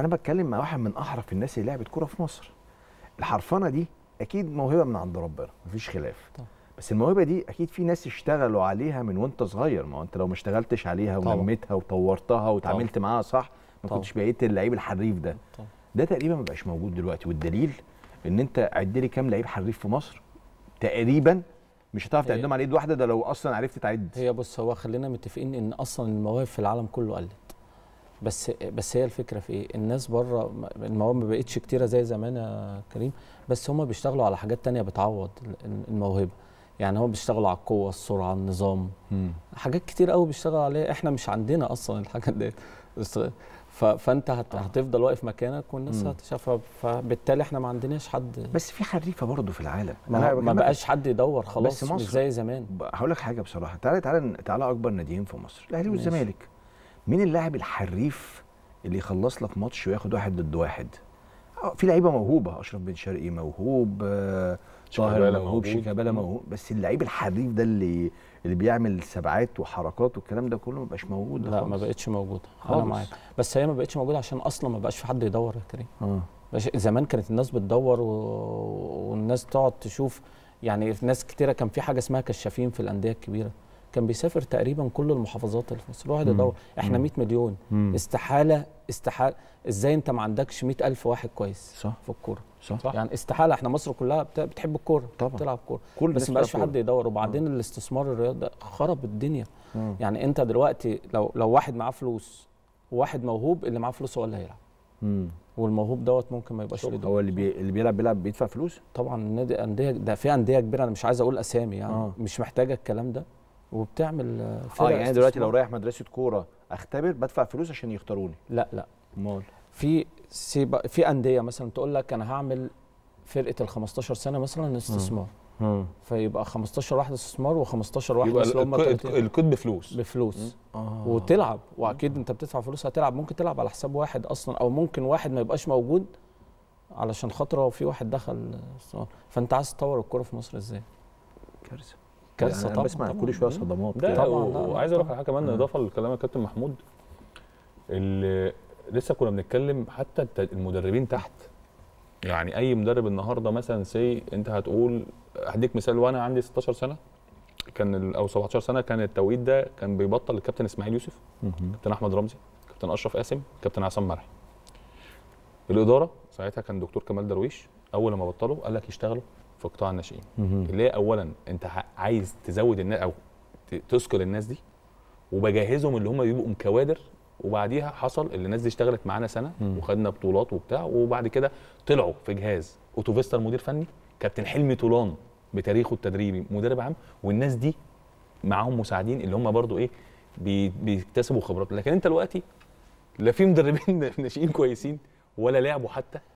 انا بتكلم مع واحد من احرف الناس اللي لعبت كوره في مصر الحرفنه دي اكيد موهبه من عند ربنا مفيش خلاف طبعا. بس الموهبه دي اكيد في ناس اشتغلوا عليها من وانت صغير ما انت لو ما اشتغلتش عليها ونميتها وطورتها وتعاملت معاها صح ما طبعا. كنتش بقيت اللعيب الحريف ده طبعا. ده تقريبا ما بقاش موجود دلوقتي والدليل ان انت عد لي كام لعيب حريف في مصر تقريبا مش هتعرف تعدهم على ايد واحده ده لو اصلا عرفت تعد هي بص هو خلينا متفقين ان اصلا المواهب في العالم كله قلت بس بس هي الفكره في ايه الناس بره المواهب ما بقتش كتيره زي زمان يا كريم بس هم بيشتغلوا على حاجات تانية بتعوض الموهبه يعني هم بيشتغلوا على القوه السرعه النظام مم. حاجات كتير قوي بيشتغلوا عليها احنا مش عندنا اصلا الحاجات دي فانت آه. هتفضل واقف مكانك والناس هتشافها فبالتالي احنا ما عندناش حد بس في حريفه برضه في العالم ما, ما بقاش حد يدور خلاص بس مصر مش زي زمان هقول لك حاجه بصراحه تعالى تعالى تعالى اكبر ناديين في مصر الاهلي والزمالك مين اللاعب الحريف اللي يخلص لك ماتش وياخد واحد ضد واحد آه، في لعيبه موهوبه اشرف بن شرقي موهوب آه، طاهر موهوب شيكابالا موهوب بس اللعيب الحريف ده اللي اللي بيعمل سبعات وحركات والكلام ده كله ما بقاش موجود لا خالص. ما بقتش موجوده خالص. انا معاك بس هي ما بقتش موجوده عشان اصلا ما بقاش في حد يدور يا كريم آه. زمان كانت الناس بتدور و... والناس تقعد تشوف يعني في ناس كتيره كان في حاجه اسمها كشافين في الانديه الكبيره كان بيسافر تقريبا كل المحافظات اللي في مصر الواحد يدور احنا 100 مليون مم. استحاله استحاله ازاي انت ما عندكش 100000 واحد كويس صح. في الكوره صح. صح يعني استحاله احنا مصر كلها بتحب الكوره طبعا بتلعب كوره بس ما بقاش في حد يدور وبعدين مم. الاستثمار الرياضي ده خرب الدنيا مم. يعني انت دلوقتي لو لو واحد معاه فلوس وواحد موهوب اللي معاه فلوس هو اللي هيلعب مم. والموهوب دوت ممكن ما يبقاش هو اللي بي... اللي بيلعب بيلعب بيدفع فلوس طبعا النادي انديه ده في انديه كبيره انا مش عايز اقول اسامي يعني آه. مش محتاجه الكلام ده وبتعمل آه، آه، فرق اه يعني دلوقتي لو رايح مدرسه كوره اختبر بدفع فلوس عشان يختاروني لا لا امال في سيب... في انديه مثلا تقول لك انا هعمل فرقه ال 15 سنه مثلا استثمار فيبقى 15 واحد استثمار و15 واحد يبقى الكود بفلوس بفلوس آه. وتلعب واكيد انت بتدفع فلوس هتلعب ممكن تلعب على حساب واحد اصلا او ممكن واحد ما يبقاش موجود علشان خاطره في واحد دخل فانت عايز تطور الكوره في مصر ازاي كارثه كارثه يعني طبعا بسمع كل شويه صدمات ده طبعا وعايز اقول لك حاجه كمان اضافه لكلام الكابتن محمود اللي لسه كنا بنتكلم حتى المدربين تحت يعني اي مدرب النهارده مثلا سي انت هتقول هديك مثال وانا عندي 16 سنه كان او 17 سنه كان التوقيت ده كان بيبطل الكابتن اسماعيل يوسف كابتن احمد رمزي كابتن اشرف قاسم كابتن عصام مرحي الاداره ساعتها كان دكتور كمال درويش اول ما بطلوا قال لك يشتغلوا في قطاع الناشئين اللي هي اولا انت عايز تزود الناس او تثقل الناس دي وبجهزهم اللي هم بيبقوا كوادر وبعديها حصل اللي الناس دي اشتغلت معانا سنه وخدنا بطولات وبتاع وبعد كده طلعوا في جهاز اوتوفيستا المدير فني كابتن حلمي طولان بتاريخه التدريبي مدرب عام والناس دي معاهم مساعدين اللي هم برضو ايه بيكتسبوا خبرات لكن انت دلوقتي لا في مدربين ناشئين كويسين ولا لعبوا حتى